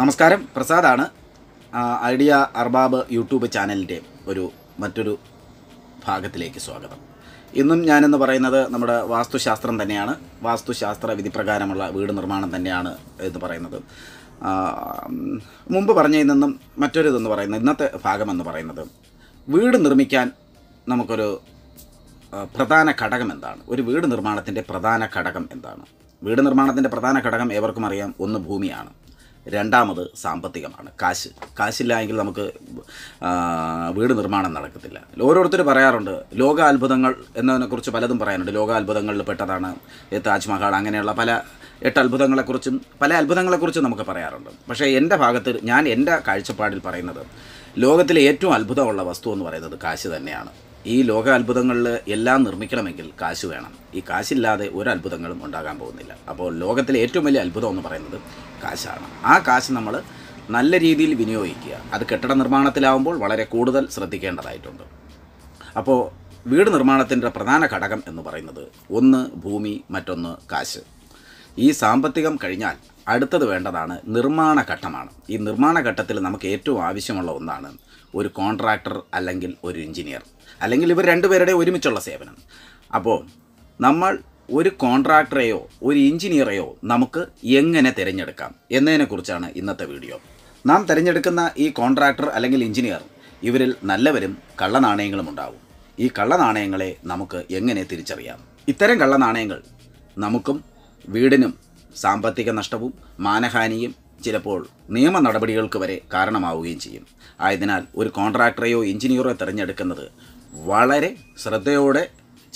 നമസ്കാരം പ്രസാദാണ് idea അർബാബ് YouTube ചാനലിൻ്റെ ഒരു മറ്റൊരു ഭാഗത്തിലേക്ക് സ്വാഗതം ഇന്നും ഞാനെന്ന് പറയുന്നത് നമ്മുടെ വാസ്തുശാസ്ത്രം തന്നെയാണ് വാസ്തുശാസ്ത്ര വിധിപ്രകാരമുള്ള വീട് നിർമ്മാണം തന്നെയാണ് എന്ന് പറയുന്നത് മുമ്പ് പറഞ്ഞതിൽ നിന്നും മറ്റൊരു ഇതെന്ന് പറയുന്നത് ഇന്നത്തെ ഭാഗമെന്ന് പറയുന്നത് വീട് നിർമ്മിക്കാൻ നമുക്കൊരു പ്രധാന ഘടകം എന്താണ് ഒരു വീട് നിർമ്മാണത്തിൻ്റെ പ്രധാന ഘടകം എന്താണ് വീട് നിർമ്മാണത്തിൻ്റെ പ്രധാന ഘടകം ഏവർക്കും അറിയാം ഒന്ന് ഭൂമിയാണ് രണ്ടാമത് സാമ്പത്തികമാണ് കാശ് കാശില്ലായെങ്കിൽ നമുക്ക് വീട് നിർമ്മാണം നടക്കത്തില്ല ഓരോരുത്തർ പറയാറുണ്ട് ലോക അത്ഭുതങ്ങൾ എന്നതിനെക്കുറിച്ച് പലതും പറയാനുണ്ട് ലോക അത്ഭുതങ്ങളിൽ പെട്ടതാണ് താജ്മഹൽ അങ്ങനെയുള്ള പല എട്ട് അത്ഭുതങ്ങളെക്കുറിച്ചും പല അത്ഭുതങ്ങളെക്കുറിച്ചും നമുക്ക് പറയാറുണ്ട് പക്ഷേ എൻ്റെ ഭാഗത്ത് ഞാൻ എൻ്റെ കാഴ്ചപ്പാടിൽ പറയുന്നത് ലോകത്തിലെ ഏറ്റവും അത്ഭുതമുള്ള വസ്തു എന്ന് പറയുന്നത് കാശ് തന്നെയാണ് ഈ ലോക അത്ഭുതങ്ങളിൽ എല്ലാം നിർമ്മിക്കണമെങ്കിൽ കാശ് വേണം ഈ കാശില്ലാതെ ഒരു അത്ഭുതങ്ങളും ഉണ്ടാകാൻ പോകുന്നില്ല അപ്പോൾ ലോകത്തിലെ ഏറ്റവും വലിയ അത്ഭുതം എന്ന് പറയുന്നത് കാശാണ് ആ കാശ് നമ്മൾ നല്ല രീതിയിൽ വിനിയോഗിക്കുക അത് കെട്ടിട നിർമ്മാണത്തിലാവുമ്പോൾ വളരെ കൂടുതൽ ശ്രദ്ധിക്കേണ്ടതായിട്ടുണ്ട് അപ്പോൾ വീട് നിർമ്മാണത്തിൻ്റെ പ്രധാന ഘടകം എന്ന് പറയുന്നത് ഒന്ന് ഭൂമി മറ്റൊന്ന് കാശ് ഈ സാമ്പത്തികം കഴിഞ്ഞാൽ അടുത്തത് വേണ്ടതാണ് നിർമ്മാണ ഘട്ടമാണ് ഈ നിർമ്മാണ ഘട്ടത്തിൽ നമുക്ക് ഏറ്റവും ആവശ്യമുള്ള ഒന്നാണ് ഒരു കോൺട്രാക്ടർ അല്ലെങ്കിൽ ഒരു എഞ്ചിനീയർ അല്ലെങ്കിൽ ഇവർ രണ്ടുപേരുടെ ഒരുമിച്ചുള്ള സേവനം അപ്പോൾ നമ്മൾ ഒരു കോൺട്രാക്ടറെയോ ഒരു എഞ്ചിനീയറെയോ നമുക്ക് എങ്ങനെ തിരഞ്ഞെടുക്കാം എന്നതിനെക്കുറിച്ചാണ് ഇന്നത്തെ വീഡിയോ നാം തിരഞ്ഞെടുക്കുന്ന ഈ കോൺട്രാക്ടർ അല്ലെങ്കിൽ എഞ്ചിനീയർ ഇവരിൽ നല്ലവരും കള്ളനാണയങ്ങളും ഉണ്ടാവും ഈ കള്ളനാണയങ്ങളെ നമുക്ക് എങ്ങനെ തിരിച്ചറിയാം ഇത്തരം കള്ളനാണയങ്ങൾ നമുക്കും വീടിനും സാമ്പത്തിക നഷ്ടവും മാനഹാനിയും ചിലപ്പോൾ നിയമ നടപടികൾക്ക് വരെ കാരണമാവുകയും ചെയ്യും ആയതിനാൽ ഒരു കോൺട്രാക്ടറെയോ എഞ്ചിനീയറോ തിരഞ്ഞെടുക്കുന്നത് വളരെ ശ്രദ്ധയോടെ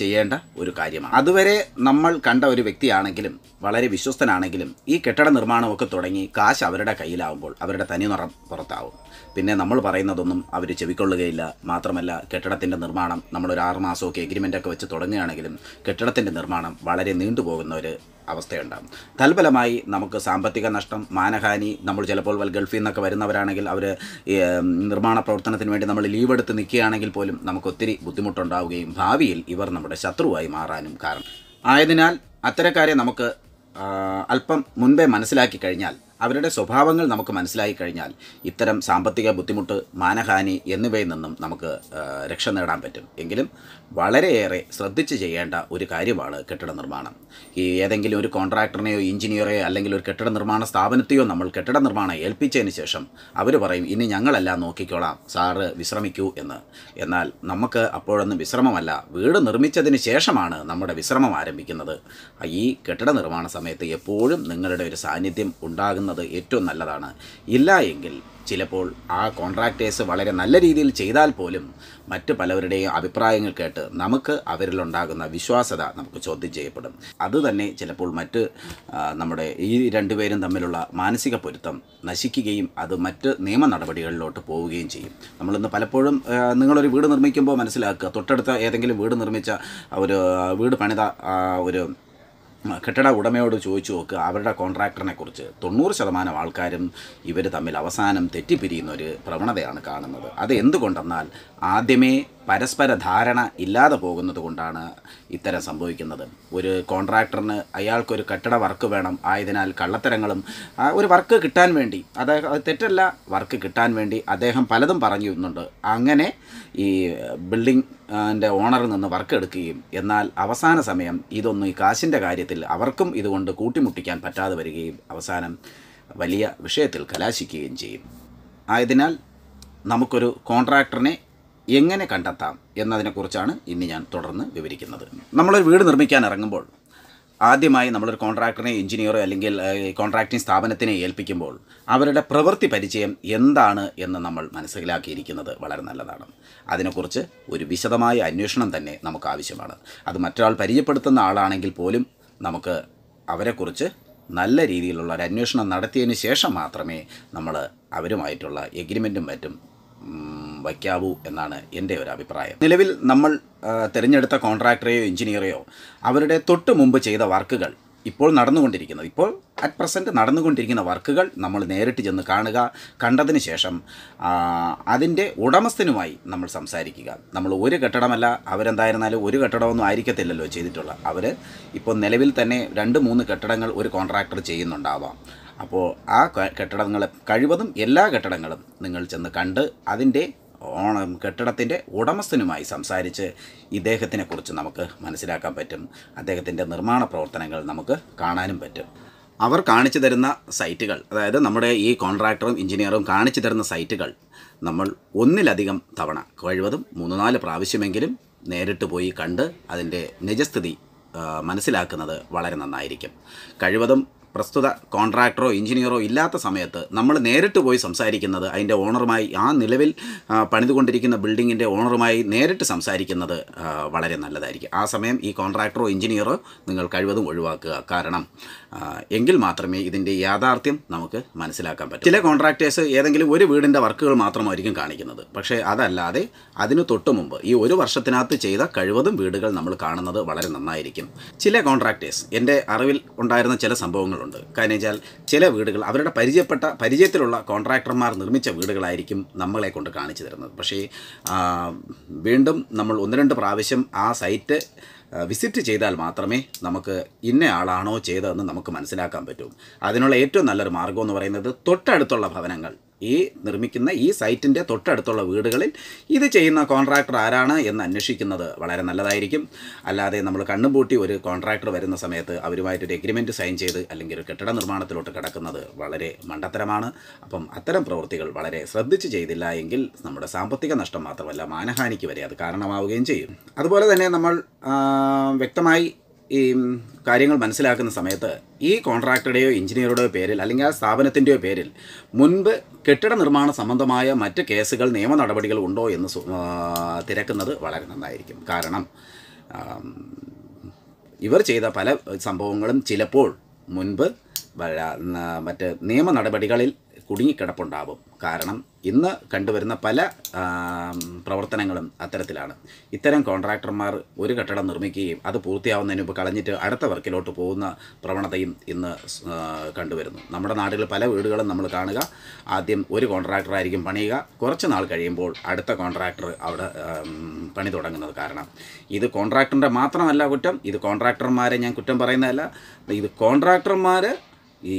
ചെയ്യേണ്ട ഒരു കാര്യമാണ് അതുവരെ നമ്മൾ കണ്ട ഒരു വ്യക്തിയാണെങ്കിലും വളരെ വിശ്വസ്തനാണെങ്കിലും ഈ കെട്ടിട നിർമ്മാണമൊക്കെ തുടങ്ങി കാശ് അവരുടെ കയ്യിലാവുമ്പോൾ അവരുടെ തനി നിറം പുറത്താവും പിന്നെ നമ്മൾ പറയുന്നതൊന്നും അവർ ചെവിക്കൊള്ളുകയില്ല മാത്രമല്ല കെട്ടിടത്തിൻ്റെ നിർമ്മാണം നമ്മളൊരു ആറ് മാസമൊക്കെ ഒക്കെ വെച്ച് തുടങ്ങുകയാണെങ്കിലും കെട്ടിടത്തിൻ്റെ നിർമ്മാണം വളരെ നീണ്ടുപോകുന്ന ഒരു അവസ്ഥയുണ്ടാകും തൽഫലമായി നമുക്ക് സാമ്പത്തിക നഷ്ടം മാനഹാനി നമ്മൾ ചിലപ്പോൾ ഗൾഫിൽ നിന്നൊക്കെ വരുന്നവരാണെങ്കിൽ അവർ നിർമ്മാണ പ്രവർത്തനത്തിന് വേണ്ടി നമ്മൾ ലീവ് എടുത്ത് നിൽക്കുകയാണെങ്കിൽ പോലും നമുക്ക് ഒത്തിരി ബുദ്ധിമുട്ടുണ്ടാവുകയും ഭാവിയിൽ ഇവർ നമ്മുടെ ശത്രുവായി മാറാനും കാരണം ആയതിനാൽ അത്തരക്കാരെ നമുക്ക് അല്പം മുൻപേ മനസ്സിലാക്കി കഴിഞ്ഞാൽ അവരുടെ സ്വഭാവങ്ങൾ നമുക്ക് മനസ്സിലായി കഴിഞ്ഞാൽ ഇത്തരം സാമ്പത്തിക ബുദ്ധിമുട്ട് മാനഹാനി എന്നിവയിൽ നിന്നും നമുക്ക് രക്ഷ നേടാൻ പറ്റും എങ്കിലും വളരെയേറെ ശ്രദ്ധിച്ച് ചെയ്യേണ്ട ഒരു കാര്യമാണ് കെട്ടിട നിർമ്മാണം ഈ ഏതെങ്കിലും ഒരു കോൺട്രാക്ടറിനെയോ എഞ്ചിനീയറെയോ അല്ലെങ്കിൽ ഒരു കെട്ടിട നിർമ്മാണ സ്ഥാപനത്തെയോ നമ്മൾ കെട്ടിട നിർമ്മാണം ഏൽപ്പിച്ചതിന് ശേഷം അവർ പറയും ഇനി ഞങ്ങളെല്ലാം നോക്കിക്കോളാം സാറ് വിശ്രമിക്കൂ എന്ന് എന്നാൽ നമുക്ക് അപ്പോഴൊന്നും വിശ്രമമല്ല വീട് നിർമ്മിച്ചതിന് ശേഷമാണ് നമ്മുടെ വിശ്രമം ആരംഭിക്കുന്നത് ഈ കെട്ടിട നിർമ്മാണ സമയത്ത് എപ്പോഴും നിങ്ങളുടെ ഒരു സാന്നിധ്യം ഉണ്ടാകുന്ന ചെയ്യുന്നത് ഏറ്റവും നല്ലതാണ് ഇല്ല എങ്കിൽ ചിലപ്പോൾ ആ കോൺട്രാക്ടേഴ്സ് വളരെ നല്ല രീതിയിൽ ചെയ്താൽ പോലും മറ്റു പലവരുടെയും അഭിപ്രായങ്ങൾ കേട്ട് നമുക്ക് അവരിലുണ്ടാകുന്ന വിശ്വാസത നമുക്ക് ചോദ്യം ചെയ്യപ്പെടും അതുതന്നെ ചിലപ്പോൾ മറ്റ് നമ്മുടെ ഈ രണ്ടുപേരും തമ്മിലുള്ള മാനസിക പൊരുത്തം നശിക്കുകയും അത് മറ്റ് നിയമ നടപടികളിലോട്ട് പോവുകയും ചെയ്യും നമ്മളിന്ന് പലപ്പോഴും നിങ്ങളൊരു വീട് നിർമ്മിക്കുമ്പോൾ മനസ്സിലാക്കുക തൊട്ടടുത്ത ഏതെങ്കിലും വീട് നിർമ്മിച്ച ഒരു വീട് പണിത ഒരു കെട്ടിട ഉടമയോട് ചോദിച്ചു നോക്കുക അവരുടെ കോൺട്രാക്ടറിനെ കുറിച്ച് തൊണ്ണൂറ് ശതമാനം ആൾക്കാരും ഇവർ തമ്മിൽ അവസാനം തെറ്റിപ്പിരിയുന്ന ഒരു പ്രവണതയാണ് കാണുന്നത് അത് എന്തുകൊണ്ടെന്നാൽ ആദ്യമേ പരസ്പര ധാരണ ഇല്ലാതെ പോകുന്നത് കൊണ്ടാണ് ഇത്തരം സംഭവിക്കുന്നത് ഒരു കോൺട്രാക്ടറിന് അയാൾക്കൊരു കെട്ടിട വർക്ക് വേണം ആയതിനാൽ കള്ളത്തരങ്ങളും ഒരു വർക്ക് കിട്ടാൻ വേണ്ടി അത് തെറ്റല്ല വർക്ക് കിട്ടാൻ വേണ്ടി അദ്ദേഹം പലതും പറഞ്ഞു വരുന്നുണ്ട് അങ്ങനെ ഈ ബിൽഡിംഗ് ൻ്റെ ഓണറിൽ നിന്ന് വർക്ക് എടുക്കുകയും എന്നാൽ അവസാന സമയം ഇതൊന്നും ഈ കാശിൻ്റെ കാര്യത്തിൽ അവർക്കും ഇതുകൊണ്ട് കൂട്ടിമുട്ടിക്കാൻ പറ്റാതെ വരികയും അവസാനം വലിയ വിഷയത്തിൽ കലാശിക്കുകയും ചെയ്യും ആയതിനാൽ നമുക്കൊരു കോൺട്രാക്ടറിനെ എങ്ങനെ കണ്ടെത്താം എന്നതിനെക്കുറിച്ചാണ് ഇന്ന് ഞാൻ തുടർന്ന് വിവരിക്കുന്നത് നമ്മളൊരു വീട് നിർമ്മിക്കാൻ ഇറങ്ങുമ്പോൾ ആദ്യമായി നമ്മളൊരു കോൺട്രാക്ടറിനെ എഞ്ചിനീയറോ അല്ലെങ്കിൽ കോൺട്രാക്ടിങ് സ്ഥാപനത്തിനെ ഏൽപ്പിക്കുമ്പോൾ അവരുടെ പ്രവൃത്തി പരിചയം എന്താണ് എന്ന് നമ്മൾ മനസ്സിലാക്കിയിരിക്കുന്നത് വളരെ നല്ലതാണ് അതിനെക്കുറിച്ച് ഒരു വിശദമായ അന്വേഷണം തന്നെ നമുക്ക് ആവശ്യമാണ് അത് മറ്റൊരാൾ പരിചയപ്പെടുത്തുന്ന ആളാണെങ്കിൽ പോലും നമുക്ക് അവരെക്കുറിച്ച് നല്ല രീതിയിലുള്ള ഒരു അന്വേഷണം നടത്തിയതിന് ശേഷം മാത്രമേ നമ്മൾ അവരുമായിട്ടുള്ള എഗ്രിമെൻറ്റും മറ്റും വയ്ക്കാവൂ എന്നാണ് എൻ്റെ ഒരു അഭിപ്രായം നിലവിൽ നമ്മൾ തിരഞ്ഞെടുത്ത കോൺട്രാക്ടറെയോ എഞ്ചിനീയറെയോ അവരുടെ തൊട്ട് മുമ്പ് ചെയ്ത വർക്കുകൾ ഇപ്പോൾ നടന്നുകൊണ്ടിരിക്കുന്നത് ഇപ്പോൾ അറ്റ് പ്രസൻറ്റ് നടന്നുകൊണ്ടിരിക്കുന്ന വർക്കുകൾ നമ്മൾ നേരിട്ട് ചെന്ന് കാണുക കണ്ടതിന് ശേഷം അതിൻ്റെ ഉടമസ്ഥനുമായി നമ്മൾ സംസാരിക്കുക നമ്മൾ ഒരു കെട്ടിടമല്ല അവരെന്തായിരുന്നാലും ഒരു കെട്ടിടമൊന്നും ആയിരിക്കത്തില്ലല്ലോ ചെയ്തിട്ടുള്ളത് അവർ ഇപ്പോൾ നിലവിൽ തന്നെ രണ്ട് മൂന്ന് കെട്ടിടങ്ങൾ ഒരു കോൺട്രാക്ടർ ചെയ്യുന്നുണ്ടാവാം അപ്പോൾ ആ കെട്ടിടങ്ങൾ കഴിവതും എല്ലാ കെട്ടിടങ്ങളും നിങ്ങൾ ചെന്ന് കണ്ട് അതിൻ്റെ ഓണം കെട്ടിടത്തിൻ്റെ ഉടമസ്ഥനുമായി സംസാരിച്ച് ഇദ്ദേഹത്തിനെക്കുറിച്ച് നമുക്ക് മനസ്സിലാക്കാൻ പറ്റും അദ്ദേഹത്തിൻ്റെ നിർമ്മാണ പ്രവർത്തനങ്ങൾ നമുക്ക് കാണാനും പറ്റും അവർ കാണിച്ചു തരുന്ന സൈറ്റുകൾ അതായത് നമ്മുടെ ഈ കോൺട്രാക്ടറും എഞ്ചിനീയറും കാണിച്ചു തരുന്ന സൈറ്റുകൾ നമ്മൾ ഒന്നിലധികം തവണ കഴിവതും മൂന്ന് നാല് പ്രാവശ്യമെങ്കിലും നേരിട്ട് പോയി കണ്ട് അതിൻ്റെ നിജസ്ഥിതി മനസ്സിലാക്കുന്നത് വളരെ നന്നായിരിക്കും കഴിവതും പ്രസ്തുത കോൺട്രാക്ടറോ എഞ്ചിനീയറോ ഇല്ലാത്ത സമയത്ത് നമ്മൾ നേരിട്ട് പോയി സംസാരിക്കുന്നത് അതിൻ്റെ ഓണറുമായി ആ നിലവിൽ പണിതുകൊണ്ടിരിക്കുന്ന ബിൽഡിങ്ങിൻ്റെ ഓണറുമായി നേരിട്ട് സംസാരിക്കുന്നത് വളരെ നല്ലതായിരിക്കും ആ സമയം ഈ കോൺട്രാക്ടറോ എഞ്ചിനീയറോ നിങ്ങൾ കഴിവതും ഒഴിവാക്കുക കാരണം എങ്കിൽ മാത്രമേ ഇതിൻ്റെ യാഥാർത്ഥ്യം നമുക്ക് മനസ്സിലാക്കാൻ പറ്റൂ ചില കോൺട്രാക്ടേഴ്സ് ഏതെങ്കിലും ഒരു വീടിൻ്റെ വർക്കുകൾ മാത്രമായിരിക്കും കാണിക്കുന്നത് പക്ഷേ അതല്ലാതെ അതിന് തൊട്ട് മുമ്പ് ഈ ഒരു വർഷത്തിനകത്ത് ചെയ്ത കഴിവതും വീടുകൾ നമ്മൾ കാണുന്നത് വളരെ നന്നായിരിക്കും ചില കോൺട്രാക്ടേഴ്സ് എൻ്റെ അറിവിൽ ഉണ്ടായിരുന്ന ചില സംഭവങ്ങളുണ്ട് കാരണം വെച്ചാൽ ചില വീടുകൾ അവരുടെ പരിചയപ്പെട്ട പരിചയത്തിലുള്ള കോൺട്രാക്ടർമാർ നിർമ്മിച്ച വീടുകളായിരിക്കും നമ്മളെ കൊണ്ട് കാണിച്ചു തരുന്നത് പക്ഷേ വീണ്ടും നമ്മൾ ഒന്ന് രണ്ട് പ്രാവശ്യം ആ സൈറ്റ് വിസിറ്റ് ചെയ്താൽ മാത്രമേ നമുക്ക് ഇന്ന ആളാണോ ചെയ്തതെന്ന് നമുക്ക് മനസ്സിലാക്കാൻ പറ്റൂ അതിനുള്ള ഏറ്റവും നല്ലൊരു മാർഗ്ഗം എന്ന് പറയുന്നത് തൊട്ടടുത്തുള്ള ഭവനങ്ങൾ ഈ നിർമ്മിക്കുന്ന ഈ സൈറ്റിൻ്റെ തൊട്ടടുത്തുള്ള വീടുകളിൽ ഇത് ചെയ്യുന്ന കോൺട്രാക്ടർ ആരാണ് എന്ന് അന്വേഷിക്കുന്നത് വളരെ നല്ലതായിരിക്കും അല്ലാതെ നമ്മൾ കണ്ണുപൂട്ടി ഒരു കോൺട്രാക്ടർ വരുന്ന സമയത്ത് അവരുമായിട്ടൊരു എഗ്രിമെൻറ്റ് സൈൻ ചെയ്ത് അല്ലെങ്കിൽ ഒരു കെട്ടിട നിർമ്മാണത്തിലോട്ട് കിടക്കുന്നത് വളരെ മണ്ടത്തരമാണ് അപ്പം അത്തരം പ്രവൃത്തികൾ വളരെ ശ്രദ്ധിച്ച് ചെയ്തില്ല എങ്കിൽ നമ്മുടെ സാമ്പത്തിക നഷ്ടം മാത്രമല്ല മാനഹാനിക്ക് വരെ അത് കാരണമാവുകയും ചെയ്യും അതുപോലെ തന്നെ നമ്മൾ വ്യക്തമായി ഈ കാര്യങ്ങൾ മനസ്സിലാക്കുന്ന സമയത്ത് ഈ കോൺട്രാക്ടറുടെയോ എഞ്ചിനീയറുടെയോ പേരിൽ അല്ലെങ്കിൽ ആ സ്ഥാപനത്തിൻ്റെയോ പേരിൽ മുൻപ് കെട്ടിട നിർമ്മാണ സംബന്ധമായ മറ്റ് കേസുകൾ നിയമ നടപടികൾ ഉണ്ടോ എന്ന് തിരക്കുന്നത് വളരെ നന്നായിരിക്കും കാരണം ഇവർ ചെയ്ത പല സംഭവങ്ങളും ചിലപ്പോൾ മുൻപ് മറ്റ് നിയമ നടപടികളിൽ കുടുങ്ങിക്കിടപ്പുണ്ടാവും കാരണം ഇന്ന് കണ്ടുവരുന്ന പല പ്രവർത്തനങ്ങളും അത്തരത്തിലാണ് ഇത്തരം കോൺട്രാക്ടർമാർ ഒരു കെട്ടിടം നിർമ്മിക്കുകയും അത് പൂർത്തിയാവുന്നതിന് മുമ്പ് കളഞ്ഞിട്ട് അടുത്ത വർക്കിലോട്ട് പോകുന്ന പ്രവണതയും ഇന്ന് കണ്ടുവരുന്നു നമ്മുടെ നാടുകളിൽ പല വീടുകളും നമ്മൾ കാണുക ആദ്യം ഒരു കോൺട്രാക്ടറായിരിക്കും പണിയുക കുറച്ച് നാൾ കഴിയുമ്പോൾ അടുത്ത കോൺട്രാക്ടർ അവിടെ പണി തുടങ്ങുന്നത് കാരണം ഇത് കോൺട്രാക്ടറിൻ്റെ മാത്രമല്ല കുറ്റം ഇത് കോൺട്രാക്ടർമാരെ ഞാൻ കുറ്റം പറയുന്നതല്ല ഇത് കോൺട്രാക്ടർമാർ ഈ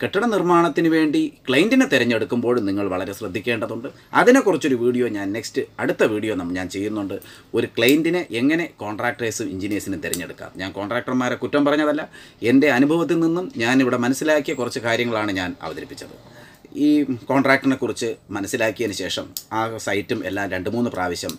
കെട്ടിട നിർമ്മാണത്തിന് വേണ്ടി ക്ലൈൻറ്റിനെ തിരഞ്ഞെടുക്കുമ്പോൾ നിങ്ങൾ വളരെ ശ്രദ്ധിക്കേണ്ടതുണ്ട് അതിനെക്കുറിച്ചൊരു വീഡിയോ ഞാൻ നെക്സ്റ്റ് അടുത്ത വീഡിയോ ഞാൻ ചെയ്യുന്നുണ്ട് ഒരു ക്ലൈൻറ്റിനെ എങ്ങനെ കോൺട്രാക്ടേഴ്സും എഞ്ചിനീയേഴ്സിനും തിരഞ്ഞെടുക്കാം ഞാൻ കോൺട്രാക്ടർമാരെ കുറ്റം പറഞ്ഞതല്ല എൻ്റെ അനുഭവത്തിൽ നിന്നും ഞാൻ ഇവിടെ മനസ്സിലാക്കിയ കുറച്ച് കാര്യങ്ങളാണ് ഞാൻ അവതരിപ്പിച്ചത് ഈ കോൺട്രാക്ടറിനെ കുറിച്ച് മനസ്സിലാക്കിയതിന് ശേഷം ആ സൈറ്റും എല്ലാം രണ്ട് മൂന്ന് പ്രാവശ്യം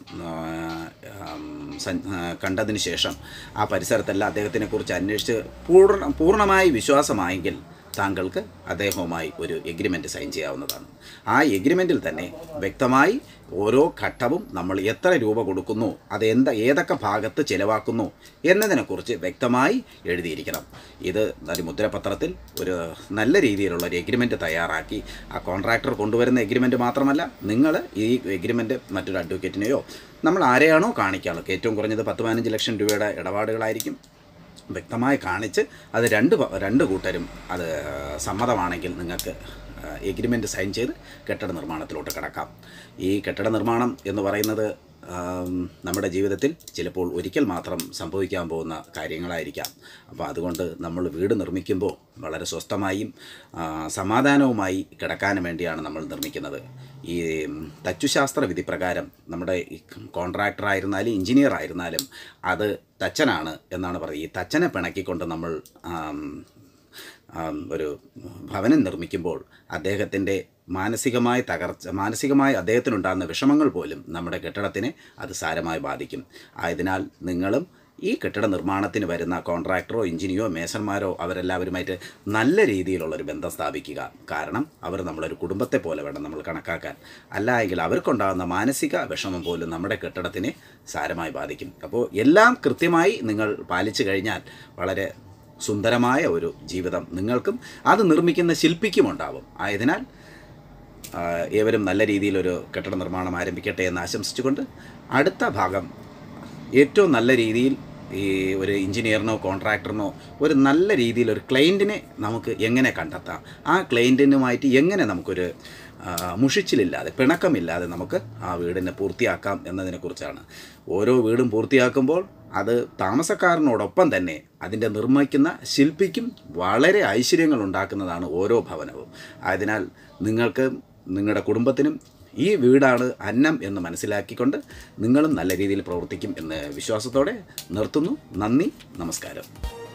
കണ്ടതിന് ശേഷം ആ പരിസരത്തെല്ലാം അദ്ദേഹത്തിനെക്കുറിച്ച് അന്വേഷിച്ച് പൂർണ്ണ പൂർണ്ണമായി വിശ്വാസമായെങ്കിൽ താങ്കൾക്ക് അദ്ദേഹവുമായി ഒരു എഗ്രിമെൻറ്റ് സൈൻ ചെയ്യാവുന്നതാണ് ആ എഗ്രിമെൻറ്റിൽ തന്നെ വ്യക്തമായി ഓരോ ഘട്ടവും നമ്മൾ എത്ര രൂപ കൊടുക്കുന്നു അത് എന്താ ഏതൊക്കെ ഭാഗത്ത് ചിലവാക്കുന്നു എന്നതിനെക്കുറിച്ച് വ്യക്തമായി എഴുതിയിരിക്കണം ഇത് ഒരു മുദ്രപത്രത്തിൽ ഒരു നല്ല രീതിയിലുള്ള ഒരു എഗ്രിമെൻറ്റ് തയ്യാറാക്കി ആ കോൺട്രാക്ടർ കൊണ്ടുവരുന്ന എഗ്രിമെൻറ്റ് മാത്രമല്ല നിങ്ങൾ ഈ എഗ്രിമെൻറ്റ് മറ്റൊരു അഡ്വക്കേറ്റിനെയോ നമ്മൾ ആരെയാണോ കാണിക്കാനുള്ളത് ഏറ്റവും കുറഞ്ഞത് പത്ത് പതിനഞ്ച് ലക്ഷം രൂപയുടെ ഇടപാടുകളായിരിക്കും വ്യക്തമായി കാണിച്ച് അത് രണ്ട് രണ്ട് കൂട്ടരും അത് സമ്മതമാണെങ്കിൽ നിങ്ങൾക്ക് എഗ്രിമെൻറ്റ് സൈൻ ചെയ്ത് കെട്ടിട നിർമ്മാണത്തിലോട്ട് കിടക്കാം ഈ കെട്ടിട നിർമ്മാണം എന്ന് പറയുന്നത് നമ്മുടെ ജീവിതത്തിൽ ചിലപ്പോൾ ഒരിക്കൽ മാത്രം സംഭവിക്കാൻ പോകുന്ന കാര്യങ്ങളായിരിക്കാം അപ്പോൾ അതുകൊണ്ട് നമ്മൾ വീട് നിർമ്മിക്കുമ്പോൾ വളരെ സ്വസ്ഥമായും സമാധാനവുമായി കിടക്കാനും വേണ്ടിയാണ് നമ്മൾ നിർമ്മിക്കുന്നത് ഈ തച്ചുശാസ്ത്ര വിധി പ്രകാരം നമ്മുടെ കോൺട്രാക്ടർ ആയിരുന്നാലും എഞ്ചിനീയർ ആയിരുന്നാലും അത് തച്ചനാണ് എന്നാണ് പറയുന്നത് ഈ തച്ചനെ പിണക്കിക്കൊണ്ട് നമ്മൾ ഒരു ഭവനം നിർമ്മിക്കുമ്പോൾ അദ്ദേഹത്തിൻ്റെ മാനസികമായ തകർച്ച മാനസികമായി അദ്ദേഹത്തിനുണ്ടാകുന്ന വിഷമങ്ങൾ പോലും നമ്മുടെ കെട്ടിടത്തിനെ അത് സാരമായി ബാധിക്കും ആയതിനാൽ നിങ്ങളും ഈ കെട്ടിട നിർമ്മാണത്തിന് വരുന്ന കോൺട്രാക്ടറോ എഞ്ചിനീയറോ മേസന്മാരോ അവരെല്ലാവരുമായിട്ട് നല്ല രീതിയിലുള്ളൊരു ബന്ധം സ്ഥാപിക്കുക കാരണം അവർ നമ്മളൊരു കുടുംബത്തെ പോലെ വേണം നമ്മൾ കണക്കാക്കാൻ അല്ലായെങ്കിൽ അവർക്കുണ്ടാകുന്ന മാനസിക വിഷമം പോലും നമ്മുടെ കെട്ടിടത്തിനെ സാരമായി ബാധിക്കും അപ്പോൾ എല്ലാം കൃത്യമായി നിങ്ങൾ പാലിച്ചു കഴിഞ്ഞാൽ വളരെ സുന്ദരമായ ഒരു ജീവിതം നിങ്ങൾക്കും അത് നിർമ്മിക്കുന്ന ശില്പിക്കും ഉണ്ടാവും ആയതിനാൽ ഏവരും നല്ല രീതിയിലൊരു കെട്ടിട നിർമ്മാണം ആരംഭിക്കട്ടെ എന്ന് ആശംസിച്ചുകൊണ്ട് അടുത്ത ഭാഗം ഏറ്റവും നല്ല രീതിയിൽ ഈ ഒരു എഞ്ചിനീയറിനോ കോൺട്രാക്ടറിനോ ഒരു നല്ല രീതിയിൽ ഒരു ക്ലയൻറ്റിനെ നമുക്ക് എങ്ങനെ കണ്ടെത്താം ആ ക്ലയൻറ്റിനുമായിട്ട് എങ്ങനെ നമുക്കൊരു മുഷിച്ചിലില്ലാതെ പിണക്കമില്ലാതെ നമുക്ക് ആ വീടിനെ പൂർത്തിയാക്കാം എന്നതിനെക്കുറിച്ചാണ് ഓരോ വീടും പൂർത്തിയാക്കുമ്പോൾ അത് താമസക്കാരനോടൊപ്പം തന്നെ അതിൻ്റെ നിർമ്മിക്കുന്ന ശില്പിക്കും വളരെ ഐശ്വര്യങ്ങൾ ഉണ്ടാക്കുന്നതാണ് ഓരോ ഭവനവും അതിനാൽ നിങ്ങൾക്ക് നിങ്ങളുടെ കുടുംബത്തിനും ഈ വീടാണ് അന്നം എന്ന് മനസ്സിലാക്കിക്കൊണ്ട് നിങ്ങളും നല്ല രീതിയിൽ പ്രവർത്തിക്കും എന്ന വിശ്വാസത്തോടെ നിർത്തുന്നു നന്ദി നമസ്കാരം